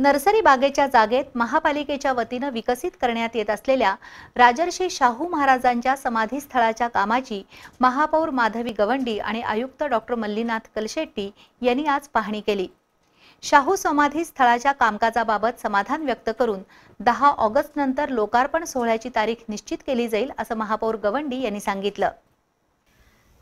nursery बागेच्या जागेत महापालिकेच्या वतीनं विकसित करण्यात येत असलेल्या राजर्षी शाहू महाराजांच्या समाधीस्थळाच्या कामाची महापौर माधवी गवंडी आणि आयुक्त डॉक्टर मल्लीनाथ कलशेट्टी यांनी आज पाहणी केली शाहू समाधी स्थळाच्या कामकाजाबाबत समाधान व्यक्त करून दहा ऑगस्ट नंतर लोकार्पण सोहळ्याची तारीख निश्चित केली जाईल असं महापौर गवंडी यांनी सांगितलं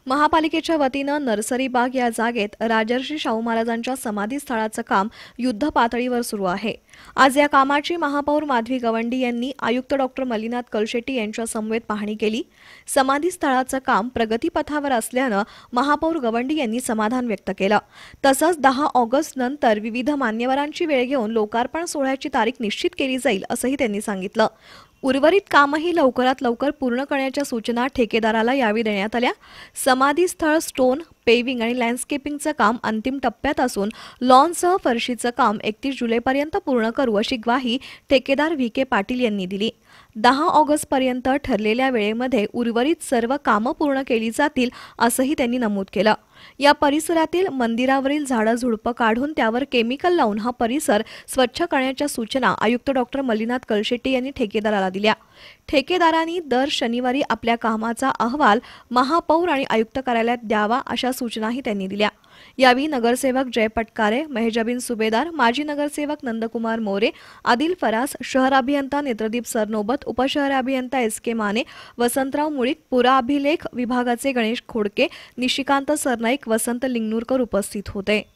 महापालिकेच्या वतीनं नर्सरी बाग या जागेत राजर्षी शाहू महाराजांच्या समाधी स्थळाचं काम युद्ध पातळीवर सुरू आहे आज या कामाची महापौर माधवी गवंडी यांनी आयुक्त डॉक्टर मलिनाथ कलशेट्टी यांच्या समवेत पाहणी केली समाधी स्थळाचं काम प्रगतीपथावर असल्यानं महापौर गवंडी यांनी समाधान व्यक्त केलं तसंच दहा ऑगस्ट नंतर विविध मान्यवरांची वेळ घेऊन लोकार्पण सोहळ्याची तारीख निश्चित केली जाईल असंही त्यांनी सांगितलं उर्वरित कामही लवकरात लवकर पूर्ण करण्याच्या सूचना ठेकेदाराला यावी देण्यात आल्या समाधी स्थळ स्टोन पेविंग आणि लँडस्केपिंगचं काम अंतिम टप्प्यात असून लॉनसह फरशीचं काम एकतीस जुलैपर्यंत पूर्ण करू अशी ग्वाही ठेकेदार व्ही के पाटील यांनी दिली दहा ऑगस्टपर्यंत ठरलेल्या वेळेमध्ये उर्वरित सर्व कामं पूर्ण केली जातील असंही त्यांनी नमूद केलं या परिसरातील मंदिरावरील झाडं झुडपं काढून त्यावर केमिकल लावून हा परिसर स्वच्छ करण्याच्या सूचना आयुक्त डॉक्टर मल्लीनाथ कलशेट्टी यांनी ठेकेदाराला दिल्या ठेकेदारांनी दर शनिवारी आपल्या कामाचा अहवाल महापौर आणि आयुक्त कार्यालयात द्यावा अशा सूचनाही त्यांनी दिल्या यावेळी नगरसेवक जय पटकारे मेहजाबीन सुबेदार माजी नगरसेवक नंदकुमार मोरे आदिल फरास शहर अभियंता नेत्रदीप सरनोबत उपशहर अभियंता एस के माने वसंतराव मुळीक पुरा अभिलेख विभागाचे गणेश खोडके निशिकांत सरनाईक वसंत लिंगनूरकर उपस्थित होते